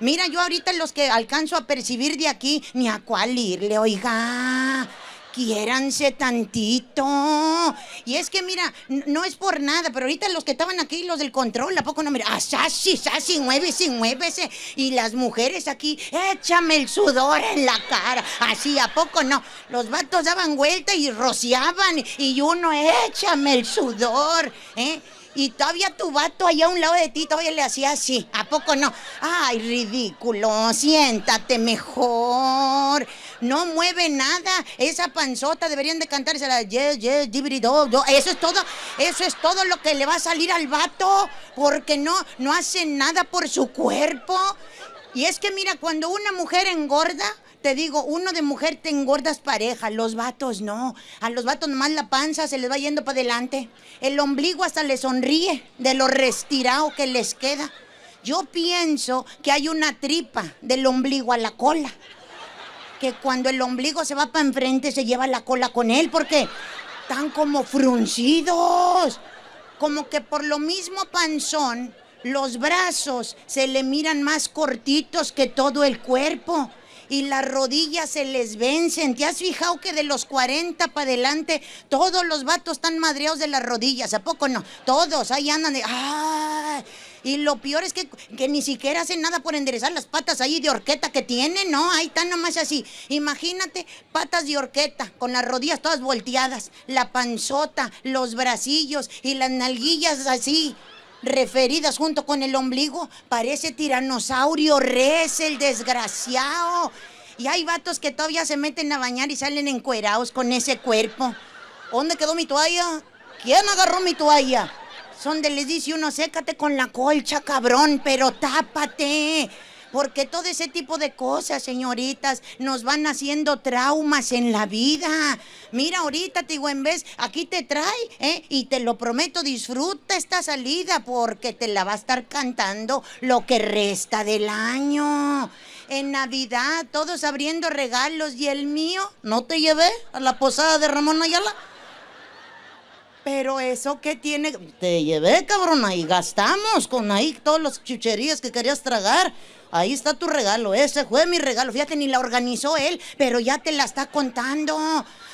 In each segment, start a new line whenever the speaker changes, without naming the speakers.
Mira, yo ahorita los que alcanzo a percibir de aquí, ni a cuál irle, oiga. Quiéranse tantito. Y es que, mira, no es por nada, pero ahorita los que estaban aquí, los del control, ¿a poco no? Mira, así, ah, así, muévese, muévese. Y las mujeres aquí, échame el sudor en la cara. Así, ¿a poco no? Los vatos daban vuelta y rociaban. Y uno, échame el sudor. ¿Eh? Y todavía tu vato allá a un lado de ti todavía le hacía así. ¿A poco no? Ay, ridículo. Siéntate mejor. No mueve nada. Esa panzota deberían de cantársela. Yes, yes, Eso es todo. Eso es todo lo que le va a salir al vato. Porque no, no hace nada por su cuerpo. Y es que mira, cuando una mujer engorda, te digo, uno de mujer te engordas pareja, los vatos no. A los vatos nomás la panza se les va yendo para adelante. El ombligo hasta le sonríe de lo restirado que les queda. Yo pienso que hay una tripa del ombligo a la cola. Que cuando el ombligo se va para enfrente se lleva la cola con él porque están como fruncidos. Como que por lo mismo panzón, los brazos se le miran más cortitos que todo el cuerpo y las rodillas se les vencen. ¿Te has fijado que de los 40 para adelante todos los vatos están madreados de las rodillas? ¿A poco no? Todos ahí andan de... Y lo peor es que, ni siquiera hacen nada por enderezar las patas ahí de horqueta que tienen, ¿no? Ahí están nomás así. Imagínate patas de horqueta, con las rodillas todas volteadas, la panzota, los bracillos y las nalguillas así referidas junto con el ombligo. Parece tiranosaurio res, el desgraciado. Y hay vatos que todavía se meten a bañar y salen encuerados con ese cuerpo. ¿Dónde quedó mi toalla? ¿Quién agarró mi toalla? Son de les dice uno, sécate con la colcha, cabrón, pero tápate. Porque todo ese tipo de cosas, señoritas, nos van haciendo traumas en la vida. Mira, ahorita te digo, en vez, aquí te trae, ¿eh? Y te lo prometo, disfruta esta salida porque te la va a estar cantando lo que resta del año. En Navidad, todos abriendo regalos y el mío, ¿no te llevé a la posada de Ramón Ayala? Pero eso ¿qué tiene. Te llevé, cabrón, ahí gastamos con ahí todos los chucherías que querías tragar. Ahí está tu regalo, ese fue mi regalo. Fíjate, ni la organizó él, pero ya te la está contando.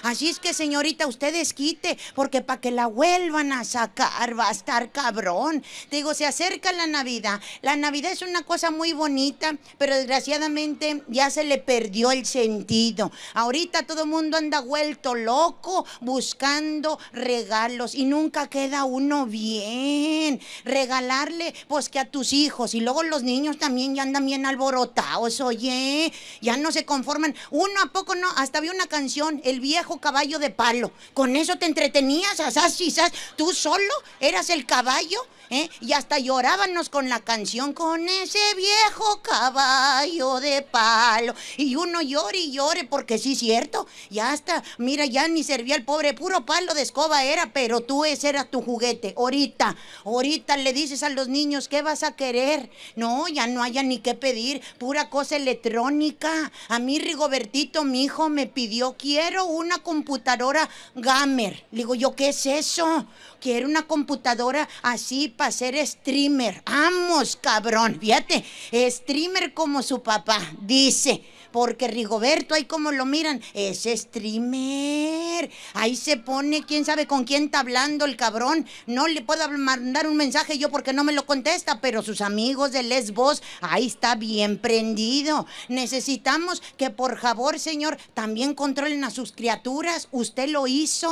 Así es que, señorita, ustedes quite, porque para que la vuelvan a sacar va a estar cabrón. Te digo, se acerca la Navidad. La Navidad es una cosa muy bonita, pero desgraciadamente ya se le perdió el sentido. Ahorita todo el mundo anda vuelto loco buscando regalos y nunca queda uno bien. Regalarle, pues que a tus hijos y luego los niños también ya andan bien alborotados, oye. Ya no se conforman. Uno a poco no, hasta vi una canción, El viejo caballo de palo. Con eso te entretenías, quizás. Tú solo eras el caballo ¿eh? Y hasta llorábamos con la canción con ese viejo caballo de palo. Y uno llore y llore porque sí, cierto. Y hasta, mira, ya ni servía el pobre, puro palo de escoba era, pero tú ese era tu juguete. Ahorita, ahorita le dices a los niños, ¿qué vas a querer? No, ya no haya ni qué pedir, pura cosa electrónica. A mí Rigobertito, mi hijo, me pidió, quiero una computadora gamer. Le digo, ¿yo qué es eso? Quiero una computadora así para ser streamer. ...amos cabrón. Fíjate, streamer como su papá. Dice, porque Rigoberto, ahí como lo miran, es streamer. Ahí se pone, quién sabe con quién está hablando el cabrón. No le puedo mandar un mensaje yo porque no me lo contesta, pero sus amigos de Lesbos, ahí está bien prendido. Necesitamos que por favor, señor, también controlen a sus criaturas. Usted lo hizo.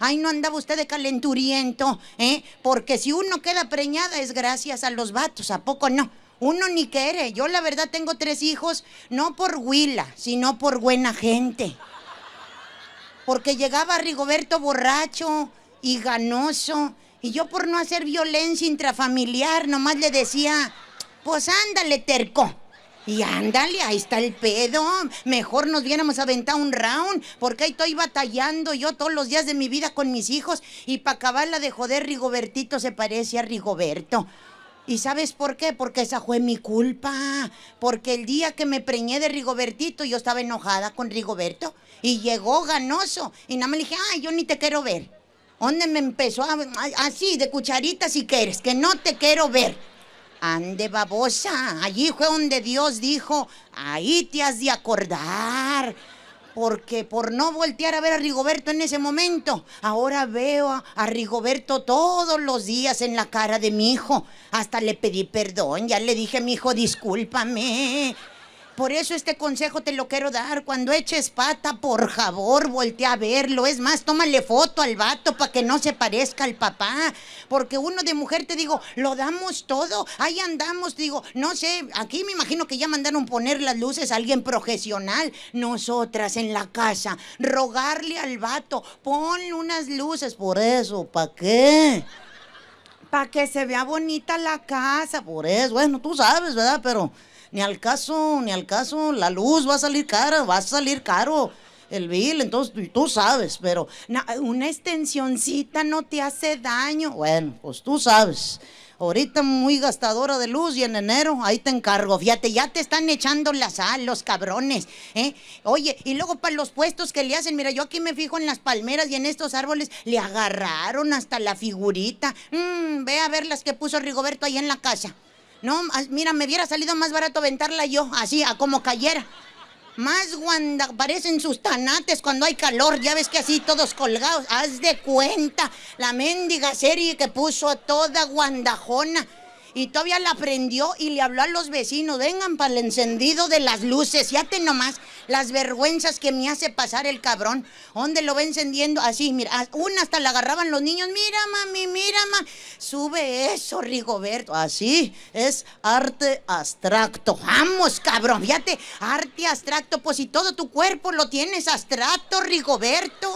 Ahí no andaba usted de calenturiento, ¿eh? Porque si uno queda preñada es gracias a los vatos, ¿a poco no? Uno ni quiere. Yo la verdad tengo tres hijos, no por huila, sino por buena gente. Porque llegaba Rigoberto borracho y ganoso. Y yo por no hacer violencia intrafamiliar, nomás le decía, pues ándale, terco. Y ándale, ahí está el pedo. Mejor nos viéramos a aventar un round, porque ahí estoy batallando yo todos los días de mi vida con mis hijos. Y para la de joder, Rigobertito se parece a Rigoberto. ¿Y sabes por qué? Porque esa fue mi culpa. Porque el día que me preñé de Rigobertito, yo estaba enojada con Rigoberto. Y llegó ganoso. Y nada más le dije, ay, yo ni te quiero ver. ¿Dónde me empezó? así, de cucharita si quieres, que no te quiero ver. Ande babosa, allí fue donde Dios dijo, ahí te has de acordar porque por no voltear a ver a Rigoberto en ese momento, ahora veo a, Rigoberto todos los días en la cara de mi hijo. Hasta le pedí perdón, ya le dije a mi hijo, discúlpame. Por eso este consejo te lo quiero dar. Cuando eches pata, por favor, voltea a verlo. Es más, tómale foto al vato para que no se parezca al papá. Porque uno de mujer te digo, lo damos todo, ahí andamos, digo, no sé, aquí me imagino que ya mandaron poner las luces a alguien profesional. Nosotras en la casa, rogarle al vato, ponle unas luces. Por eso, ¿para qué? Para que se vea bonita la casa. Por eso, bueno, tú sabes, ¿verdad? Pero... Ni al caso, ni al caso, la luz va a salir cara, va a salir caro el bill, entonces tú sabes, pero una extensioncita no te hace daño. Bueno, pues tú sabes. Ahorita muy gastadora de luz y en enero ahí te encargo. Fíjate, ya te están echando las sal, los cabrones. ¿eh? Oye, y luego para los puestos que le hacen, mira, yo aquí me fijo en las palmeras y en estos árboles, le agarraron hasta la figurita. Mm, ve a ver las que puso Rigoberto ahí en la casa. No, mira, me hubiera salido más barato ventarla yo, así, a como cayera. Más guanda, parecen sus tanates cuando hay calor, ya ves que así todos colgados. Haz de cuenta, la mendiga serie que puso a toda guandajona. Y todavía la prendió y le habló a los vecinos, vengan para el encendido de las luces, Fíjate nomás las vergüenzas que me hace pasar el cabrón. ¿Dónde lo va encendiendo? Así, mira, una hasta la agarraban los niños, mira mami, mira mami, sube eso Rigoberto, así es arte abstracto. Vamos cabrón, fíjate, arte abstracto, pues si todo tu cuerpo lo tienes abstracto Rigoberto.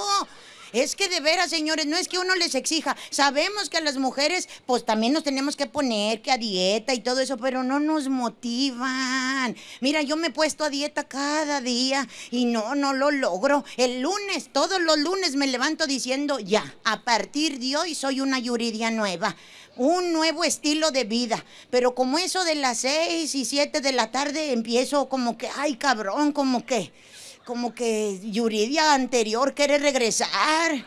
Es que de veras, señores, no es que uno les exija. Sabemos que a las mujeres, pues también nos tenemos que poner que a dieta y todo eso, pero no nos motivan. Mira, yo me he puesto a dieta cada día y no, no lo logro. El lunes, todos los lunes me levanto diciendo, ya, a partir de hoy soy una Yuridia nueva un nuevo estilo de vida. Pero como eso de las seis y siete de la tarde empiezo como que, ay cabrón, como que como que Yuridia anterior quiere regresar.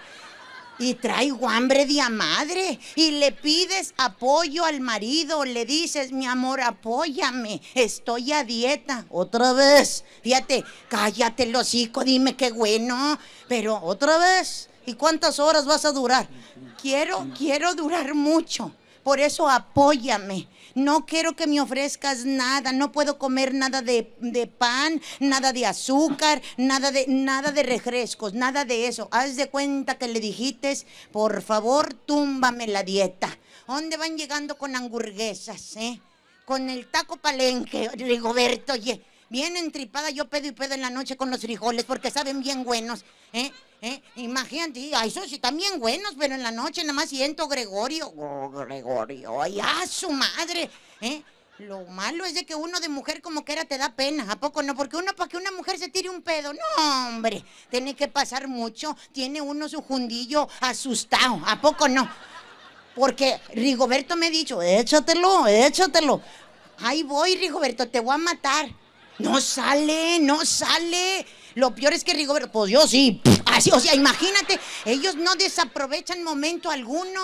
Y traigo hambre de madre. Y le pides apoyo al marido. Le dices, mi amor, apóyame. Estoy a dieta. Otra vez. Fíjate, cállate el hocico, dime qué bueno. Pero otra vez. ¿Y cuántas horas vas a durar? Quiero, quiero durar mucho. Por eso apóyame. No quiero que me ofrezcas nada. No puedo comer nada de, pan, nada de azúcar, nada de, nada de refrescos, nada de eso. Haz de cuenta que le dijiste, por favor, túmbame la dieta. ¿Dónde van llegando con hamburguesas, eh? Con el taco palenque, Rigoberto, oye. Bien entripada, yo pedo y pedo en la noche con los frijoles porque saben bien buenos, ¿eh? ¿eh? Imagínate, ahí son sí también buenos, pero en la noche nada más siento Gregorio. Gregorio, ay, a su madre, ¿eh? Lo malo es de que uno de mujer como que era te da pena, ¿a poco no? Porque uno para que una mujer se tire un pedo, no, hombre, tiene que pasar mucho, tiene uno su jundillo asustado, ¿a poco no? Porque Rigoberto me ha dicho, échatelo, échatelo. Ahí voy, Rigoberto, te voy a matar. No sale, no sale. Lo peor es que Rigoberto, pues yo sí, Así, o sea, imagínate, ellos no desaprovechan momento alguno.